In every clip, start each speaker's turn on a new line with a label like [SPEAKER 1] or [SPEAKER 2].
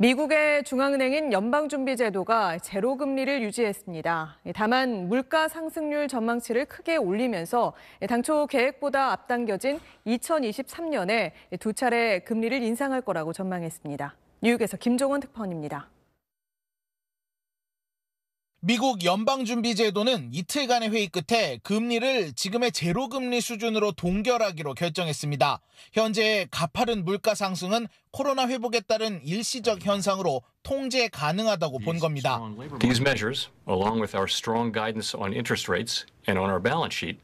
[SPEAKER 1] 미국의 중앙은행인 연방준비제도가 제로금리를 유지했습니다. 다만 물가 상승률 전망치를 크게 올리면서 당초 계획보다 앞당겨진 2023년에 두 차례 금리를 인상할 거라고 전망했습니다. 뉴욕에서 김종원 특파원입니다.
[SPEAKER 2] 미국 연방준비제도는 이틀간의 회의 끝에 금리를 지금의 제로금리 수준으로 동결하기로 결정했습니다. 현재의 가파른 물가 상승은 코로나 회복에 따른 일시적 현상으로 통제 가능하다고 본 겁니다. These
[SPEAKER 3] measures, along with our strong guidance on interest rates and on our balance sheet,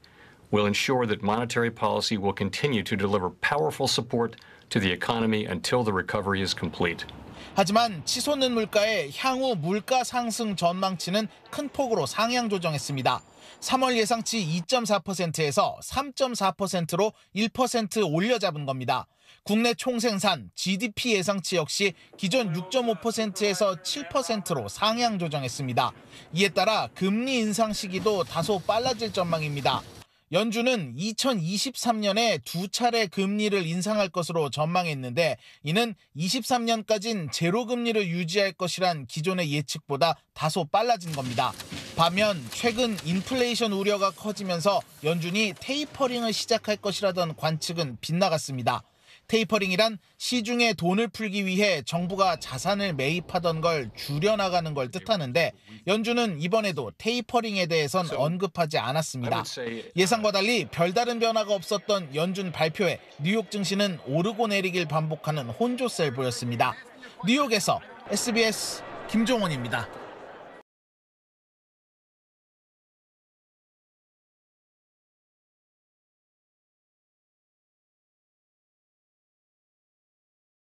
[SPEAKER 3] will ensure that monetary policy will continue to deliver powerful support to the economy until the recovery is complete.
[SPEAKER 2] 하지만 치솟는 물가에 향후 물가 상승 전망치는 큰 폭으로 상향 조정했습니다. 3월 예상치 2.4%에서 3.4%로 1% 올려 잡은 겁니다. 국내 총생산 GDP 예상치 역시 기존 6.5%에서 7%로 상향 조정했습니다. 이에 따라 금리 인상 시기도 다소 빨라질 전망입니다. 연준은 2023년에 두 차례 금리를 인상할 것으로 전망했는데 이는 23년까진 제로 금리를 유지할 것이란 기존의 예측보다 다소 빨라진 겁니다. 반면 최근 인플레이션 우려가 커지면서 연준이 테이퍼링을 시작할 것이라던 관측은 빗나갔습니다. 테이퍼링이란 시중에 돈을 풀기 위해 정부가 자산을 매입하던 걸 줄여나가는 걸 뜻하는데 연준은 이번에도 테이퍼링에 대해선 언급하지 않았습니다. Uh, 예상과 달리 별다른 변화가 없었던 연준 발표에 뉴욕 증시는 오르고 내리길 반복하는 혼조세를 보였습니다.
[SPEAKER 1] 뉴욕에서 SBS 김종원입니다.